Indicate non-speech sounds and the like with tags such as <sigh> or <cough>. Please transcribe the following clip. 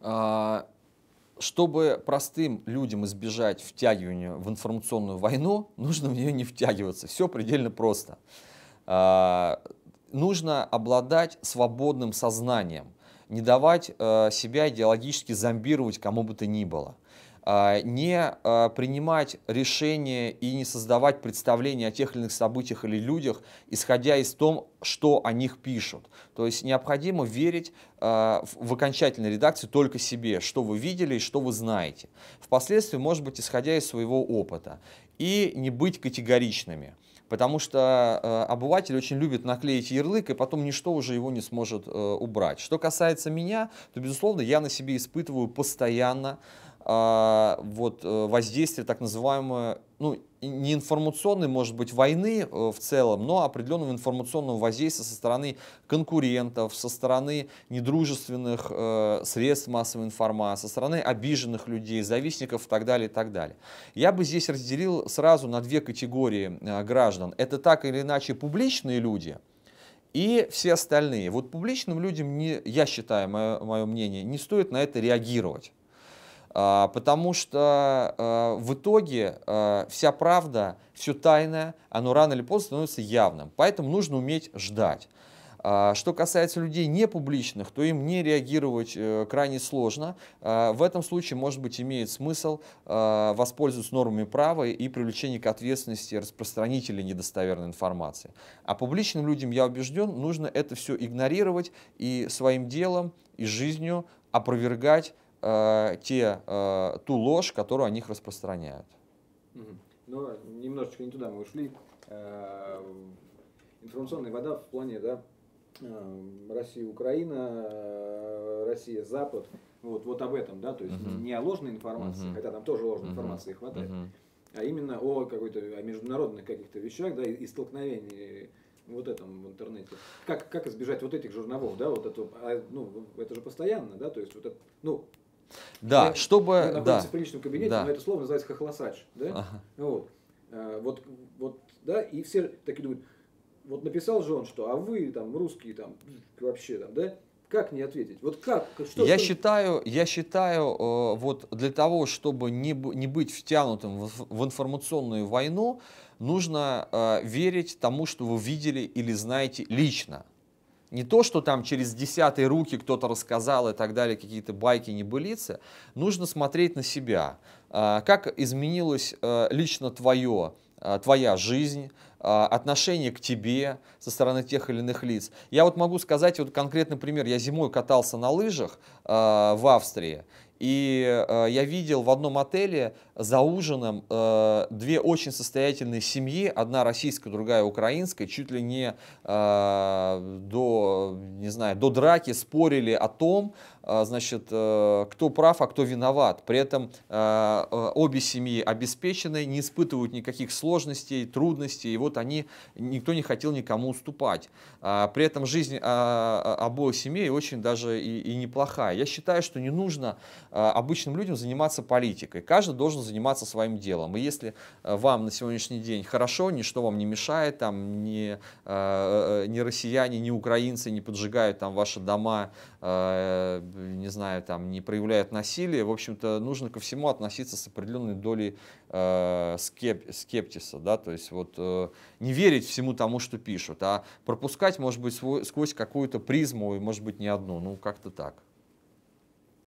А, чтобы простым людям избежать втягивания в информационную войну, <laughs> нужно в нее не втягиваться. Все предельно просто. А, нужно обладать свободным сознанием, не давать э, себя идеологически зомбировать кому бы то ни было. А, не а, принимать решения и не создавать представления о тех или иных событиях или людях, исходя из того, что о них пишут. То есть необходимо верить а, в окончательной редакции только себе, что вы видели и что вы знаете. Впоследствии, может быть, исходя из своего опыта. И не быть категоричными. Потому что э, обыватель очень любит наклеить ярлык, и потом ничто уже его не сможет э, убрать. Что касается меня, то, безусловно, я на себе испытываю постоянно э, а, вот, э, воздействие так называемое, ну, не информационной, может быть, войны э, в целом, но определенного информационного воздействия со стороны конкурентов, со стороны недружественных э, средств массовой информации, со стороны обиженных людей, завистников и так далее, и так далее. Я бы здесь разделил сразу на две категории э, граждан. Это так или иначе публичные люди, и все остальные. Вот публичным людям, не, я считаю, мое, мое мнение, не стоит на это реагировать. А, потому что э, в итоге э, вся правда, все тайное, оно рано или поздно становится явным. Поэтому нужно уметь ждать. А, что касается людей непубличных, то им не реагировать э, крайне сложно. А, в этом случае, может быть, имеет смысл воспользоваться нормами права и привлечение к ответственности распространителей недостоверной информации. А публичным людям, я убежден, нужно это все игнорировать и своим делом, и жизнью опровергать Э, те, э, ту ложь, которую о них распространяют. Но ну, немножечко не туда мы ушли. Э, информационная вода в плане да, э, Россия-Украина, Россия-Запад. Вот, вот об этом, да, то есть uh-huh. не о ложной информации, uh-huh. хотя там тоже ложной uh-huh. информации хватает, uh-huh. а именно о какой-то о международных каких-то вещах, да, и, и столкновении вот этом в интернете. Как, как избежать вот этих журналов, да, вот это, а, ну, это же постоянно, да, то есть вот это, ну, да, Если чтобы... Вы да. в приличном кабинете, да. но это слово называется хохлосач. Да? Ага. Вот. Э, вот, вот, да, и все такие думают, вот написал же он, что, а вы там русские там вообще там, да? Как не ответить? Вот как? Что, я, что... Считаю, я считаю, э, вот для того, чтобы не, не быть втянутым в, в информационную войну, нужно э, верить тому, что вы видели или знаете лично. Не то, что там через десятые руки кто-то рассказал и так далее, какие-то байки, небылицы. Нужно смотреть на себя. А, как изменилась э, лично твое, э, твоя жизнь, э, отношение к тебе со стороны тех или иных лиц. Я вот могу сказать вот конкретный пример. Я зимой катался на лыжах в Австрии, и э, я видел в одном отеле за ужином э, две очень состоятельные семьи, одна российская, другая украинская, чуть ли не э, до, не знаю, до драки спорили о том, а, значит, э, кто прав, а кто виноват. При этом э, э, обе семьи обеспечены, не испытывают никаких сложностей, трудностей, и вот они, никто не хотел никому уступать. А, при этом жизнь а, обоих семей очень даже и, и неплохая. Я считаю, что не нужно обычным людям заниматься политикой. Каждый должен заниматься своим делом. И если вам на сегодняшний день хорошо, ничто вам не мешает, там ни, ни россияне, ни украинцы не поджигают там ваши дома, Э, не знаю, там, не проявляют насилие, в общем-то, нужно ко всему относиться с определенной долей э, скеп скептиса, да, то есть вот э, не верить всему тому, что пишут, а пропускать, может быть, свой, сквозь какую-то призму, и, может быть, не одну, ну, как-то так.